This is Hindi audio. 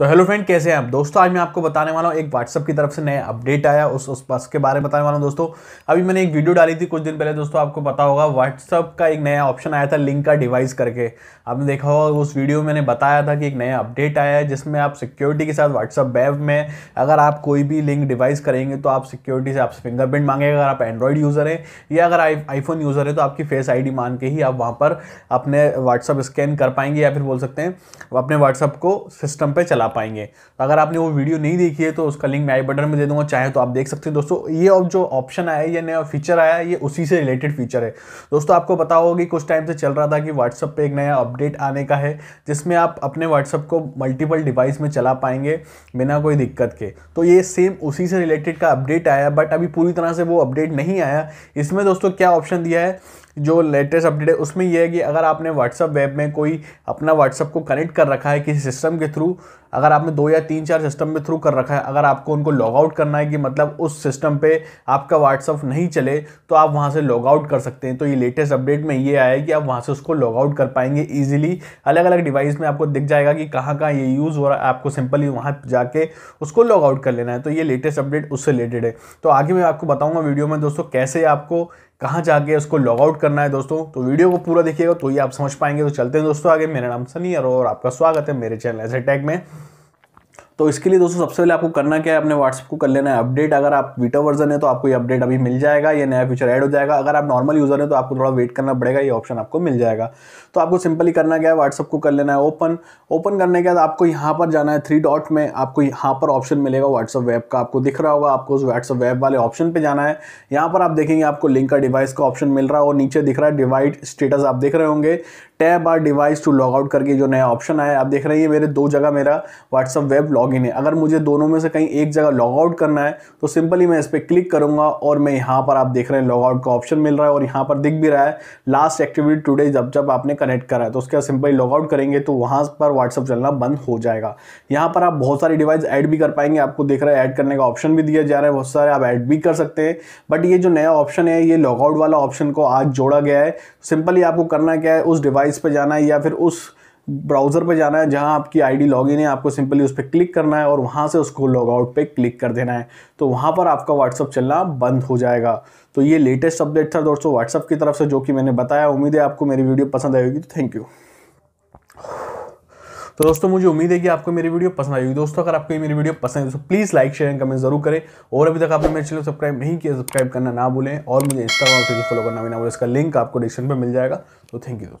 तो हेलो फ्रेंड कैसे हैं आप दोस्तों आज मैं आपको बताने वाला हूँ एक व्हाट्सअप की तरफ से नया अपडेट आया उस उस बस के बारे में बताने वाला हूँ दोस्तों अभी मैंने एक वीडियो डाली थी कुछ दिन पहले दोस्तों आपको पता होगा व्हाट्सअप का एक नया ऑप्शन आया था लिंक का डिवाइस करके आपने देखा होगा उस वीडियो में मैंने बताया था कि एक नया अपडेट आया है जिसमें आप सिक्योरिटी के साथ व्हाट्सअप बैब में अगर आप कोई भी लिंक डिवाइस करेंगे तो आप सिक्योरिटी से आप फिंगरप्रिंट मांगेगा अगर आप एंड्रॉयड यूज़र हैं या अगर आईफोन यूज़र है तो आपकी फेस आई मान के ही आप वहाँ पर अपने व्हाट्सअप स्कैन कर पाएंगे या फिर बोल सकते हैं अपने व्हाट्सअप को सिस्टम पर चला जा पाएंगे तो अगर आपने वो वीडियो नहीं देखी है तो उसका लिंक मैं आई बटन में दे दूंगा चाहे तो आप देख सकते हैं दोस्तों ये अब जो ऑप्शन आया है ये नया फीचर आया है ये उसी से रिलेटेड फीचर है दोस्तों आपको पता होगा कि कुछ टाइम से चल रहा था कि व्हाट्सअप पर एक नया अपडेट आने का है जिसमें आप अपने व्हाट्सअप को मल्टीपल डिवाइस में चला पाएंगे बिना कोई दिक्कत के तो ये सेम उसी से रिलेटेड का अपडेट आया बट अभी पूरी तरह से वो अपडेट नहीं आया इसमें दोस्तों क्या ऑप्शन दिया है जो लेटेस्ट अपडेट है उसमें यह है कि अगर आपने व्हाट्सअप वेब में कोई अपना व्हाट्सअप को कनेक्ट कर रखा है किसी सिस्टम के थ्रू अगर आपने दो या तीन चार सिस्टम के थ्रू कर रखा है अगर आपको उनको लॉग आउट करना है कि मतलब उस सिस्टम पे आपका व्हाट्सअप नहीं चले तो आप वहाँ से लॉग आउट कर सकते हैं तो ये लेटेस्ट अपडेट में ये आया है कि आप वहाँ से उसको लॉग आउट कर पाएंगे ईजिली अलग अलग डिवाइस में आपको दिख जाएगा कि कहाँ कहाँ ये यूज़ हो रहा है आपको सिंपली वहाँ जाके उसको लॉग आउट कर लेना है तो ये लेटेस्ट अपडेट उससे रिलेटेड है तो आगे मैं आपको बताऊँगा वीडियो में दोस्तों कैसे आपको कहाँ जाके उसको लॉग आउट करना है दोस्तों तो वीडियो को पूरा देखिएगा तो ये आप समझ पाएंगे तो चलते हैं दोस्तों आगे मेरा नाम सनी और आपका स्वागत है मेरे चैनल ए टैग में तो इसके लिए दोस्तों सबसे पहले आपको करना क्या है अपने व्हाट्सअप को कर लेना है अपडेट अगर आप वीटा वर्जन है तो आपको ये अपडेट अभी मिल जाएगा ये नया फीचर ऐड हो जाएगा अगर आप नॉर्मल यूज़र हैं तो आपको थोड़ा वेट करना पड़ेगा ये ऑप्शन आपको मिल जाएगा तो आपको सिंपली करना क्या है व्हाट्सअप को कर लेना है ओपन ओपन करने के बाद आपको यहाँ पर जाना है थ्री डॉट में आपको यहाँ पर ऑप्शन मिलेगा व्हाट्सअप वेब का आपको दिख रहा होगा आपको उस व्हाट्सअप वेब वाले ऑप्शन पर जाना है यहाँ पर आप देखेंगे आपको लिंक का डिवाइस का ऑप्शन मिल रहा है और नीचे दिख रहा है डिवाइड स्टेटस आप देख रहे होंगे tab or device to log out करके जो नया ऑप्शन आया आप देख रहे हैं मेरे दो जगह मेरा व्हाट्सअप वेब लॉग इन है अगर मुझे दोनों में से कहीं एक जगह लॉग आउट करना है तो सिंपली मैं इस पर क्लिक करूंगा और मैं यहाँ पर आप देख रहे हैं लॉग आउट का ऑप्शन मिल रहा है और यहाँ पर दिख भी रहा है लास्ट एक्टिविटी टूडे जब जब आपने कनेक्ट करा है तो उसके बाद सिंपली लॉग आउट करेंगे तो वहाँ पर व्हाट्सअप चलना बंद हो जाएगा यहाँ पर आप बहुत सारी डिवाइस ऐड भी कर पाएंगे आपको देख रहा है ऐड करने का ऑप्शन भी दिया जा रहा है बहुत सारे आप ऐड भी कर सकते हैं बट ये जो नया ऑप्शन है ये लॉग आउट वाला ऑप्शन को आज जोड़ा गया है सिंपली आपको करना क्या है उस डिवाइस पर जाना है या फिर उस ब्राउज़र पे जाना है जहां आपकी आईडी लॉगिन है आपको सिंपली उस पर क्लिक करना है और वहां से उसको लॉग आउट पे क्लिक कर देना है तो वहां पर आपका व्हाट्सअप चलना बंद हो जाएगा तो ये लेटेस्ट अपडेट था दोस्तों व्हाट्सअप की तरफ से जो कि मैंने बताया उम्मीद है आपको मेरी वीडियो पसंद आएगी तो थैंक यू तो दोस्तों मुझे उम्मीद है कि आपको मेरी वीडियो पसंद आएगी दोस्तों अगर आपको ये मेरी वीडियो पसंद है तो please like share and comment जरूर करें और अभी तक आपने मेरे चैनल सब्सक्राइब नहीं किया सब्सक्राइब करना ना भूलें और मुझे इंस्टाग्राम से फॉलो करना भी ना भूलें इसका लिंक आपको डिस्क्रिप्शन पर मिल जाएगा तो थैंक यू